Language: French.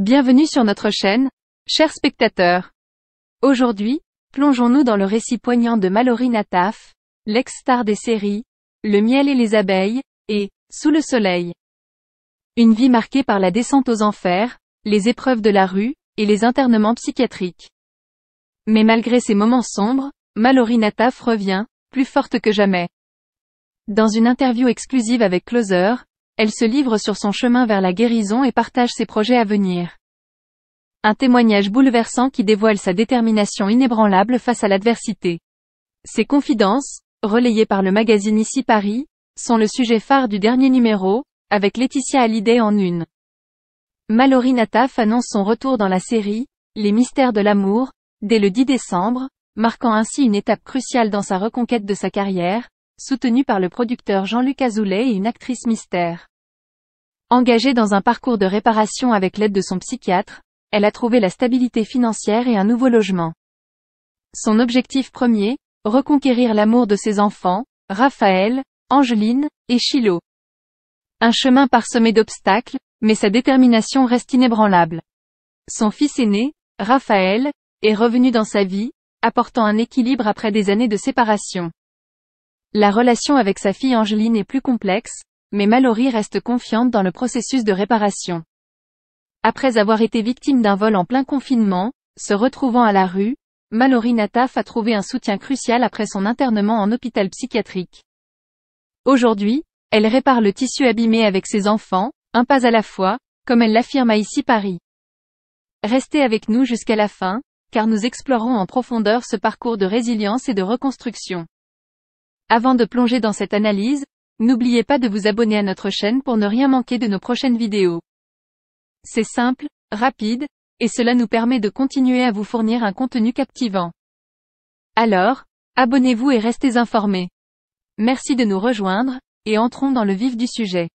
Bienvenue sur notre chaîne, chers spectateurs. Aujourd'hui, plongeons-nous dans le récit poignant de Mallory Nataf, l'ex-star des séries, Le miel et les abeilles, et Sous le soleil. Une vie marquée par la descente aux enfers, les épreuves de la rue, et les internements psychiatriques. Mais malgré ces moments sombres, Mallory Nataf revient, plus forte que jamais. Dans une interview exclusive avec Closer, elle se livre sur son chemin vers la guérison et partage ses projets à venir. Un témoignage bouleversant qui dévoile sa détermination inébranlable face à l'adversité. Ses confidences, relayées par le magazine Ici Paris, sont le sujet phare du dernier numéro, avec Laetitia Hallyday en une. Mallory Nataf annonce son retour dans la série, Les Mystères de l'amour, dès le 10 décembre, marquant ainsi une étape cruciale dans sa reconquête de sa carrière, soutenue par le producteur Jean-Luc Azoulay et une actrice mystère. Engagée dans un parcours de réparation avec l'aide de son psychiatre, elle a trouvé la stabilité financière et un nouveau logement. Son objectif premier, reconquérir l'amour de ses enfants, Raphaël, Angeline et Shiloh. Un chemin parsemé d'obstacles, mais sa détermination reste inébranlable. Son fils aîné, Raphaël, est revenu dans sa vie, apportant un équilibre après des années de séparation. La relation avec sa fille Angeline est plus complexe, mais Mallory reste confiante dans le processus de réparation. Après avoir été victime d'un vol en plein confinement, se retrouvant à la rue, Mallory Nataf a trouvé un soutien crucial après son internement en hôpital psychiatrique. Aujourd'hui, elle répare le tissu abîmé avec ses enfants, un pas à la fois, comme elle l'affirme à Ici Paris. Restez avec nous jusqu'à la fin, car nous explorons en profondeur ce parcours de résilience et de reconstruction. Avant de plonger dans cette analyse, N'oubliez pas de vous abonner à notre chaîne pour ne rien manquer de nos prochaines vidéos. C'est simple, rapide, et cela nous permet de continuer à vous fournir un contenu captivant. Alors, abonnez-vous et restez informés. Merci de nous rejoindre, et entrons dans le vif du sujet.